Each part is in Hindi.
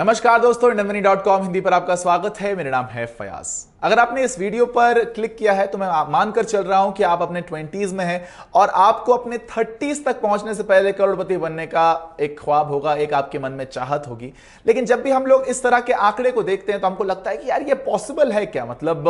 नमस्कार दोस्तों कॉम हिंदी पर आपका स्वागत है मेरा नाम है फयाज अगर आपने इस वीडियो पर क्लिक किया है तो मैं मानकर चल रहा हूं कि आप अपने ट्वेंटीज में हैं और आपको अपने थर्टीज तक पहुंचने से पहले करोड़पति बनने का एक ख्वाब होगा एक आपके मन में चाहत होगी लेकिन जब भी हम लोग इस तरह के आंकड़े को देखते हैं तो हमको लगता है कि यार ये पॉसिबल है क्या मतलब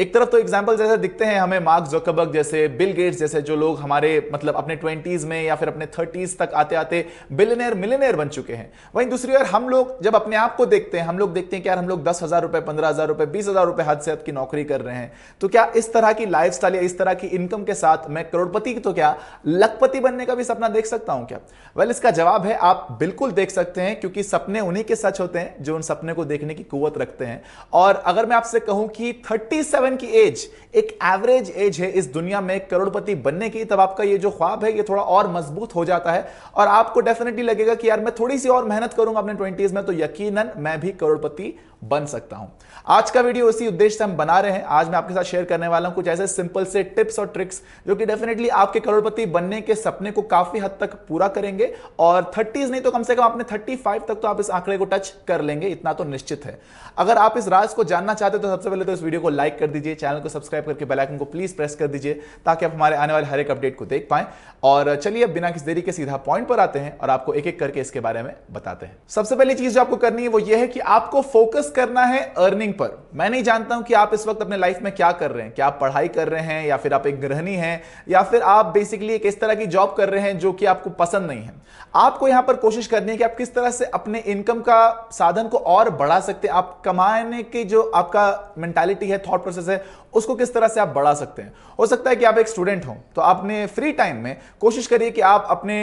एक तरफ तो एग्जाम्पल जैसे दिखते हैं हमें मार्क जोकबक जैसे बिल गेट्स जैसे जो लोग हमारे मतलब अपने ट्वेंटीज में या फिर अपने थर्टीज तक आते आते बिलनेर मिलनेर बन चुके हैं वहीं दूसरी ओर हम लोग जब अपने आप को देखते हैं हम लोग देखते हैं कि यार हम लोग दस हजार रुपए पंद्रह हजार रुपए बीस हजार रुपए हाथ नसीहत की नौकरी कर रहे हैं तो क्या इस तरह की लाइफ या इस तरह की इनकम के साथ मैं करोड़पति तो क्या लखपति बनने का भी सपना देख सकता हूं क्या वेल well, इसका जवाब है आप बिल्कुल देख सकते हैं क्योंकि सपने उन्हीं के सच होते हैं जो उन सपने को देखने की कुवत रखते हैं और अगर मैं आपसे कहूं कि थर्टी की एज एक एवरेज एज है इस दुनिया में करोड़पति बनने की तब आपका ये जो ख्वाब है ये थोड़ा और मजबूत हो जाता है और आपको डेफिनेटली लगेगा कि यार मैं थोड़ी सी और मेहनत करूंगा अपने ट्वेंटीज में तो यकीनन मैं भी करोड़पति बन सकता हूं आज का वीडियो उसी उद्देश्य से हम बना रहे हैं आज मैं आपके साथ शेयर करने वाला हूं कुछ ऐसे सिंपल से टिप्स और ट्रिक्स जो कि डेफिनेटली आपके करोड़पति बनने के सपने को काफी हद तक पूरा करेंगे और थर्टीज नहीं तो कम से कम आपने थर्टी फाइव तक तो आप इस आंकड़े को टच कर लेंगे इतना तो निश्चित है अगर आप इस राज को जानना चाहते हो तो सबसे पहले तो इस वीडियो को लाइक कर दीजिए चैनल को सब्सक्राइब करके बेलाइकन को प्लीज प्रेस कर दीजिए ताकि आप हमारे आने वाले हर एक अपडेट को देख पाए और चलिए अब बिना किसी देरी के सीधा पॉइंट पर आते हैं और आपको एक एक करके इसके बारे में बताते हैं सबसे पहली चीज जो आपको करनी है वो ये है कि आपको फोकस फोकस करना है अर्निंग पर मैं नहीं जानता हूं कि आप इस वक्त अपने लाइफ में क्या कर रहे हैं क्या आप पढ़ाई कर रहे हैं या फिर आप एक गृहणी हैं या फिर आप बेसिकली एक इस तरह की जॉब कर रहे हैं जो कि आपको पसंद नहीं है आपको यहां पर कोशिश करनी है कि आप किस तरह से अपने इनकम का साधन को और बढ़ा सकते हैं आप कमाने की जो आपका मेंटालिटी है थॉट प्रोसेस है उसको किस तरह से आप बढ़ा सकते हैं हो सकता है कि आप एक स्टूडेंट हो तो आपने फ्री टाइम में कोशिश करिए कि आप अपने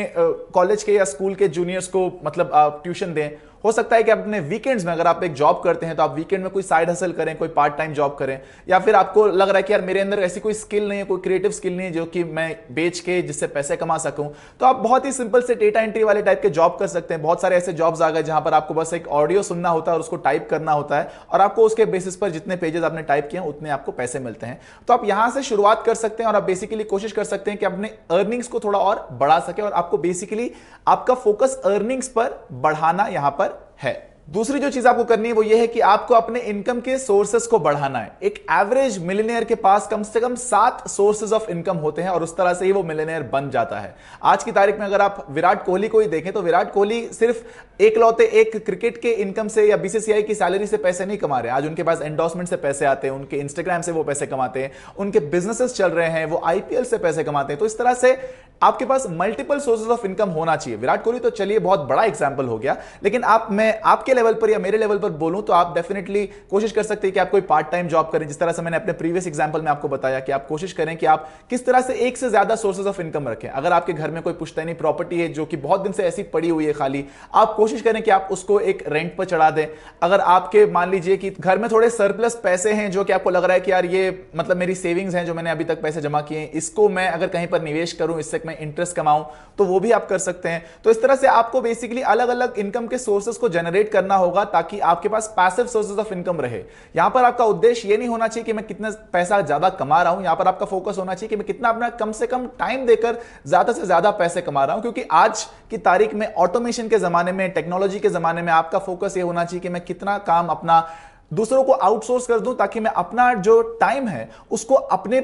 कॉलेज के या स्कूल के जूनियर्स को मतलब आप ट्यूशन दें हो सकता है कि अपने वीकेंड्स में अगर आप एक जॉब करते हैं तो आप वीकेंड में कोई साइड हसल करें कोई पार्ट टाइम जॉब करें या फिर आपको लग रहा है कि यार मेरे अंदर ऐसी कोई स्किल नहीं है कोई क्रिएटिव स्किल नहीं है जो कि मैं बेच के जिससे पैसे कमा सकूं तो आप बहुत ही सिंपल से डेटा एंट्री वाले टाइप के जॉब कर सकते हैं बहुत सारे ऐसे जॉब्स आ गए जहां पर आपको बस एक ऑडियो सुनना होता है और उसको टाइप करना होता है और आपको उसके बेसिस पर जितने पेजेस आपने टाइप किए हैं उतने आपको पैसे मिलते हैं तो आप यहां से शुरुआत कर सकते हैं और आप बेसिकली कोशिश कर सकते हैं कि अपने अर्निंग्स को थोड़ा और बढ़ा सके और आपको बेसिकली आपका फोकस अर्निंग्स पर बढ़ाना यहां पर है दूसरी जो चीज आपको करनी है वो ये है कि आपको अपने इनकम के सोर्सेस को बढ़ाना है एक एवरेज मिलेनियर के पास कम से कम सात सोर्सेज ऑफ इनकम होते हैं और उस तरह से ही वो मिलेनियर बन जाता है आज की तारीख में अगर आप विराट कोहली को ही देखें तो विराट कोहली सिर्फ एक लौते एक क्रिकेट के इनकम से या बीसीसीआई की सैलरी से पैसे नहीं कमा रहे आज उनके पास एंडोसमेंट से पैसे आते हैं उनके इंस्टाग्राम से वो पैसे कमाते हैं उनके बिजनेसेस चल रहे हैं वो आईपीएल से पैसे कमाते हैं तो इस तरह से आपके पास मल्टीपल सोर्सेज ऑफ इनकम होना चाहिए विराट कोहली तो चलिए बहुत बड़ा एग्जाम्पल हो गया लेकिन आप मैं आपके लेवल पर या मेरे लेवल पर बोलूं तो आप डेफिनेटली कोशिश कर सकते हैं कि आप कोई पार्ट टाइम जॉब करें जिस तरह से मैंने अपने प्रीवियस एग्जाम्पल में आपको बताया कि आप कोशिश करें कि आप किस तरह से एक से ज्यादा सोर्सेज ऑफ इनकम रखें अगर आपके घर में कोई पुश्तैनी प्रॉपर्टी है जो कि बहुत दिन से ऐसी पड़ी हुई है खाली आप कोशिश करें कि आप उसको एक रेंट पर चढ़ा दें अगर आपके मान लीजिए कि घर में थोड़े सरप्लस पैसे हैं जो कि आपको लग रहा है कि यार ये मतलब मेरी सेविंग्स हैं जो मैंने अभी तक पैसे जमा किए हैं इसको मैं अगर कहीं पर निवेश करूं इससे तक में इंटरेस्ट कमाऊं तो वो भी आप कर सकते हैं तो इस तरह से आपको बेसिकली अलग अलग इनकम के सोर्सेस को जनरेट करना होगा ताकि आपके पास पैसिव सोर्सेज ऑफ इनकम रहे यहां पर आपका उद्देश्य ये नहीं होना चाहिए कि मैं कितना पैसा ज्यादा कमा रहा हूं यहां पर आपका फोकस होना चाहिए कि मैं कितना अपना कम से कम टाइम देकर ज्यादा से ज्यादा पैसे कमा रहा हूं क्योंकि आज की तारीख में ऑटोमेशन के जमाने में टेक्नोलॉजी के जमाने में आपका फोकस ये होना चाहिए कि मैं कितना काम अपना दूसरों को आउटसोर्स कर दूं ताकि मैं अपना जो टाइम है उसको अपने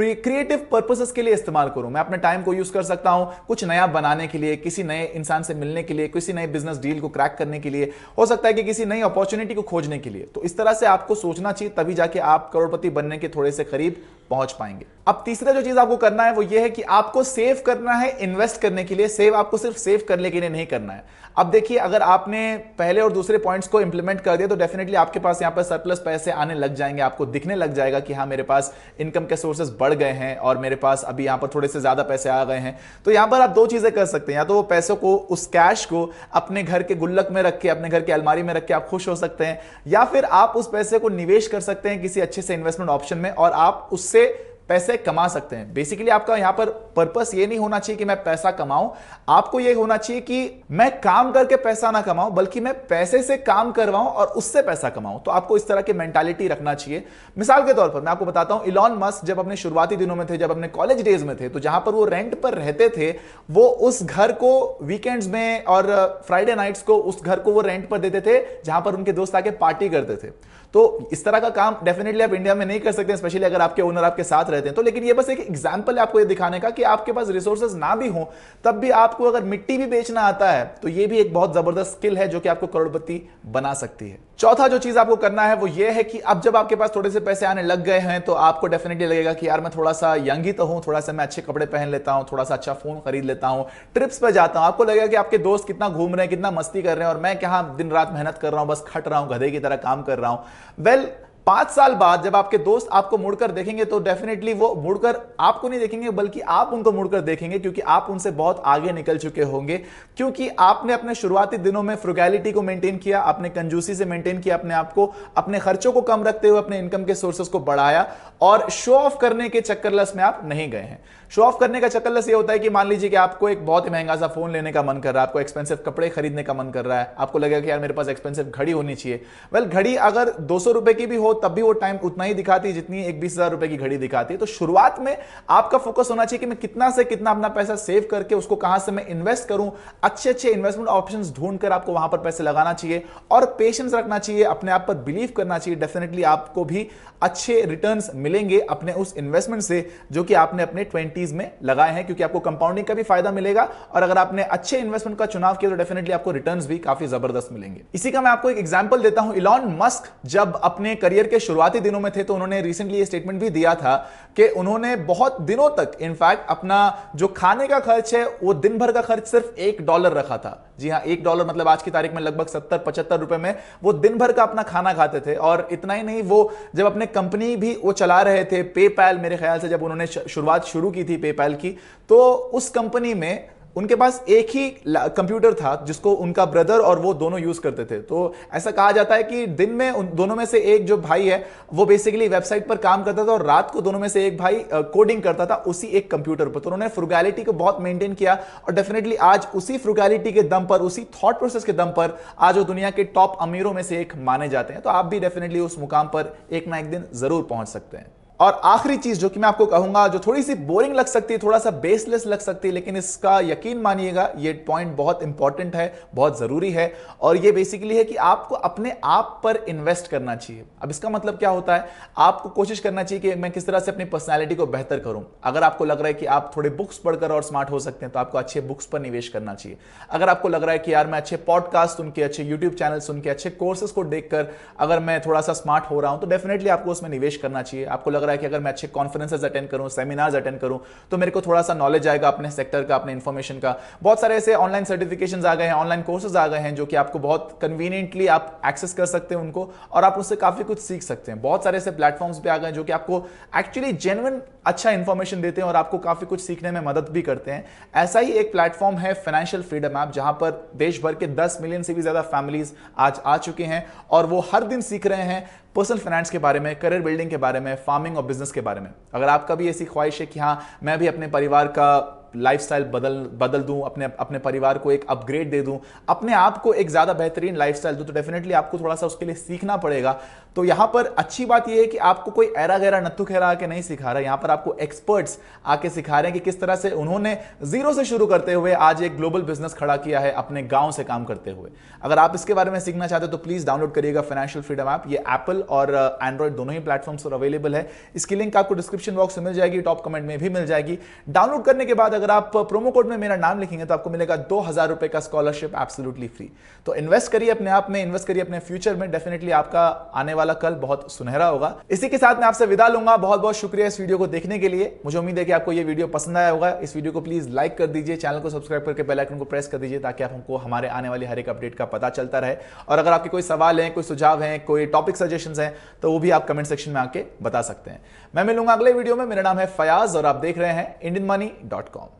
क्रिएटिव पर्पसेस के लिए इस्तेमाल करूं मैं अपने टाइम को यूज कर सकता हूं कुछ नया बनाने के लिए किसी नए इंसान से मिलने के लिए किसी नए बिजनेस डील को क्रैक करने के लिए हो सकता है कि किसी नई अपॉर्चुनिटी को खोजने के लिए तो इस तरह से आपको सोचना चाहिए तभी जाके आप करोड़पति बनने के थोड़े से करीब पहुंच पाएंगे अब तीसरा जो चीज आपको करना है वो ये है कि आपको सेव करना है इन्वेस्ट करने के लिए सेव आपको सिर्फ सेव करने के लिए नहीं करना है अब देखिए अगर आपने पहले और दूसरे पॉइंट्स को इंप्लीमेंट कर दिया तो डेफिनेटली आपके पास यहां पर सरप्लस पैसे आने लग जाएंगे आपको दिखने लग जाएगा कि हाँ मेरे पास इनकम के सोर्सेस बढ़ गए हैं और मेरे पास अभी यहां पर थोड़े से ज्यादा पैसे आ गए हैं तो यहां पर आप दो चीजें कर सकते हैं या तो वो पैसों को उस कैश को अपने घर के गुल्लक में रख के अपने घर की अलमारी में रख के आप खुश हो सकते हैं या फिर आप उस पैसे को निवेश कर सकते हैं किसी अच्छे से इन्वेस्टमेंट ऑप्शन में और आप उससे Okay. पैसे कमा सकते हैं बेसिकली आपका यहां पर पर्पस ये नहीं होना चाहिए कि मैं पैसा कमाऊं आपको ये होना चाहिए कि मैं काम करके पैसा ना कमाऊं बल्कि मैं पैसे से काम करवाऊं और उससे पैसा कमाऊं तो आपको इस तरह की मेंटालिटी रखना चाहिए मिसाल के तौर पर मैं आपको बताता हूं इलॉन मस्क जब अपने शुरुआती दिनों में थे जब अपने कॉलेज डेज में थे तो जहां पर वो रेंट पर रहते थे वो उस घर को वीकेंड्स में और फ्राइडे नाइट्स को उस घर को वो रेंट पर देते थे जहां पर उनके दोस्त आके पार्टी करते थे तो इस तरह का काम डेफिनेटली आप इंडिया में नहीं कर सकते स्पेशली अगर आपके ओनर आपके साथ रहते हैं तो लेकिन ये बस एक एग्जाम्पल है आपको ये दिखाने का कि आपके पास रिसोर्सेज ना भी हो तब भी आपको अगर मिट्टी भी बेचना आता है तो ये भी एक बहुत जबरदस्त स्किल है जो कि आपको करोड़पति बना सकती है चौथा जो चीज आपको करना है वो ये है कि अब जब आपके पास थोड़े से पैसे आने लग गए हैं तो आपको डेफिनेटली लगेगा कि यार मैं थोड़ा सा यंग ही तो हूं थोड़ा सा मैं अच्छे कपड़े पहन लेता हूं थोड़ा सा अच्छा फोन खरीद लेता हूं ट्रिप्स पर जाता हूं आपको लगेगा कि आपके दोस्त कितना घूम रहे हैं कितना मस्ती कर रहे हैं और मैं क्या दिन रात मेहनत कर रहा हूं बस खट रहा हूं गधे की तरह काम कर रहा हूं वेल well, पांच साल बाद जब आपके दोस्त आपको मुड़कर देखेंगे तो डेफिनेटली वो मुड़कर आपको नहीं देखेंगे बल्कि आप उनको मुड़कर देखेंगे क्योंकि आप उनसे बहुत आगे निकल चुके होंगे क्योंकि आपने अपने शुरुआती दिनों में फ्रुगैलिटी को मेंटेन किया अपने कंजूसी से मेंटेन किया अपने आप को अपने खर्चों को कम रखते हुए अपने इनकम के सोर्सेस को बढ़ाया और शो ऑफ करने के चक्करलस में आप नहीं गए हैं शो ऑफ करने का चक्करलस ये होता है कि मान लीजिए कि आपको एक बहुत ही महंगा सा फोन लेने का मन कर रहा है आपको एक्सपेंसिव कपड़े खरीदने का मन कर रहा है आपको लगेगा कि यार मेरे पास एक्सपेंसिव घड़ी होनी चाहिए वेल घड़ी अगर दो सौ की भी हो तब भी वो टाइम उतना ही दिखाती है जितनी एक बीस हजार रुपए की घड़ी दिखाती है तो शुरुआत में आपका फोकस होना चाहिए कि मैं कितना से कितना अपना पैसा सेव करके उसको कहां से मैं इन्वेस्ट करूं अच्छे अच्छे इन्वेस्टमेंट ऑप्शन ढूंढकर आपको वहां पर पैसे लगाना चाहिए और पेशेंस रखना चाहिए अपने आप पर बिलीव करना चाहिए डेफिनेटली आपको भी अच्छे रिटर्न मिलेंगे अपने उस इन्वेस्टमेंट से जो कि आपने अपने ट्वेंटीज में लगाए हैं क्योंकि आपको कंपाउंडिंग का भी फायदा मिलेगा और अगर आपने अच्छे इन्वेस्टमेंट का चुनाव किया तो डेफिनेटली आपको रिटर्न भी काफी जबरदस्त मिलेंगे इसी का मैं आपको एक एग्जाम्पल देता हूं इलॉन मस्क जब अपने करियर करियर के शुरुआती दिनों में थे तो उन्होंने रिसेंटली ये स्टेटमेंट भी दिया था कि उन्होंने बहुत दिनों तक इनफैक्ट अपना जो खाने का खर्च है वो दिन भर का खर्च सिर्फ एक डॉलर रखा था जी हाँ एक डॉलर मतलब आज की तारीख में लगभग सत्तर पचहत्तर रुपए में वो दिन भर का अपना खाना खाते थे और इतना ही नहीं वो जब अपने कंपनी भी वो चला रहे थे पेपैल मेरे ख्याल से जब उन्होंने शुरुआत शुरू की थी पेपैल की तो उस कंपनी में उनके पास एक ही कंप्यूटर था जिसको उनका ब्रदर और वो दोनों यूज करते थे तो ऐसा कहा जाता है कि दिन में उन दोनों में से एक जो भाई है वो बेसिकली वेबसाइट पर काम करता था और रात को दोनों में से एक भाई कोडिंग करता था उसी एक कंप्यूटर पर तो उन्होंने फ्रुगैलिटी को बहुत मेंटेन किया और डेफिनेटली आज उसी फ्रुगैलिटी के दम पर उसी थॉट प्रोसेस के दम पर आज वो दुनिया के टॉप अमीरों में से एक माने जाते हैं तो आप भी डेफिनेटली उस मुकाम पर एक ना एक दिन जरूर पहुंच सकते हैं और आखिरी चीज जो कि मैं आपको कहूंगा जो थोड़ी सी बोरिंग लग सकती है थोड़ा सा बेसलेस लग सकती है लेकिन इसका यकीन मानिएगा ये पॉइंट बहुत इंपॉर्टेंट है बहुत जरूरी है और ये बेसिकली है कि आपको अपने आप पर इन्वेस्ट करना चाहिए अब इसका मतलब क्या होता है आपको कोशिश करना चाहिए कि मैं किस तरह से अपनी पर्सनैलिटी को बेहतर करूं अगर आपको लग रहा है कि आप थोड़े बुक्स पढ़कर और स्मार्ट हो सकते हैं तो आपको अच्छे बुक्स पर निवेश करना चाहिए अगर आपको लग रहा है कि यार मैं अच्छे पॉडकास्ट सुन के अच्छे यूट्यूब चैनल सुन के अच्छे कोर्सेस को देखकर अगर मैं थोड़ा सा स्मार्ट हो रहा हूं तो डेफिनेटली आपको उसमें निवेश करना चाहिए आपको लग रहा है कि अगर मैं अच्छे कॉन्फ्रेंसेज अटेंड करूँ सेमिनार्स अटेंड करूँ तो मेरे को थोड़ा सा नॉलेज आएगा अपने सेक्टर का अपने इन्फॉर्मेशन का बहुत सारे ऐसे ऑनलाइन सर्टिफिकेशन आ गए हैं ऑनलाइन कोर्सेज आ गए हैं जो कि आपको बहुत कन्वीनियंटली आप एक्सेस कर सकते हैं उनको और आप उससे काफ़ी कुछ सीख सकते हैं बहुत सारे ऐसे प्लेटफॉर्म्स भी आ गए जो कि आपको एक्चुअली जेनवन अच्छा इन्फॉर्मेशन देते हैं और आपको काफ़ी कुछ सीखने में मदद भी करते हैं ऐसा ही एक प्लेटफॉर्म है फाइनेंशियल फ्रीडम ऐप जहां पर देश भर के 10 मिलियन से भी ज़्यादा फैमिलीज आज आ चुके हैं और वो हर दिन सीख रहे हैं पर्सनल फाइनेंस के बारे में करियर बिल्डिंग के बारे में फार्मिंग और बिजनेस के बारे में अगर आपका भी ऐसी ख्वाहिश है कि हाँ मैं भी अपने परिवार का लाइफ स्टाइल बदल बदल दूं अपने अपने परिवार को एक अपग्रेड दे दूं अपने आप को एक ज़्यादा बेहतरीन स्टाइल दूं तो डेफिनेटली आपको थोड़ा सा उसके लिए सीखना पड़ेगा तो यहाँ पर अच्छी बात यह है कि आपको कोई ऐरा गहरा नत्थु खेरा आके नहीं सिखा रहा यहाँ पर आपको एक्सपर्ट्स आके सिखा रहे हैं कि किस तरह से उन्होंने जीरो से शुरू करते हुए आज एक ग्लोबल बिजनेस खड़ा किया है अपने गाँव से काम करते हुए अगर आप इसके बारे में सीखना चाहते हो तो प्लीज़ डाउनलोड करिएगा फाइनेंशियल फ्रीडम ऐप ये एप्पल और एंड्रॉइड uh, दोनों ही प्लेटफॉर्म्स पर अवेलेबल है इसकी लिंक आपको डिस्क्रिप्शन बॉक्स में मिल जाएगी टॉप कमेंट में भी मिल जाएगी डाउनलोड करने के बाद अगर आप प्रोमो कोड में मेरा नाम लिखेंगे तो आपको मिलेगा दो हज़ार रुपए का स्कॉलरशिप एब्सोल्युटली फ्री तो इन्वेस्ट करिए अपने आप में इन्वेस्ट करिए अपने फ्यूचर में डेफिनेटली आपका आने वाला कल बहुत सुनहरा होगा इसी के साथ मैं आपसे विदा लूंगा बहुत बहुत शुक्रिया इस वीडियो को देखने के लिए मुझे उम्मीद है कि आपको यह वीडियो पसंद आया होगा इस वीडियो को प्लीज़ लाइक कर दीजिए चैनल को सब्सक्राइब करके बेलाइकन को प्रेस कर दीजिए ताकि आप हमको हमारे आने वाले हर एक अपडेट का पता चलता रहे और अगर आपके कोई सवाल हैं कोई सुझाव हैं कोई टॉपिक सजेशन हैं तो वो भी आप कमेंट सेक्शन में आके बता सकते हैं मैं मिलूंगा अगले वीडियो में मेरा नाम है फयाज और आप देख रहे हैं इंडियन मनी डॉट कॉम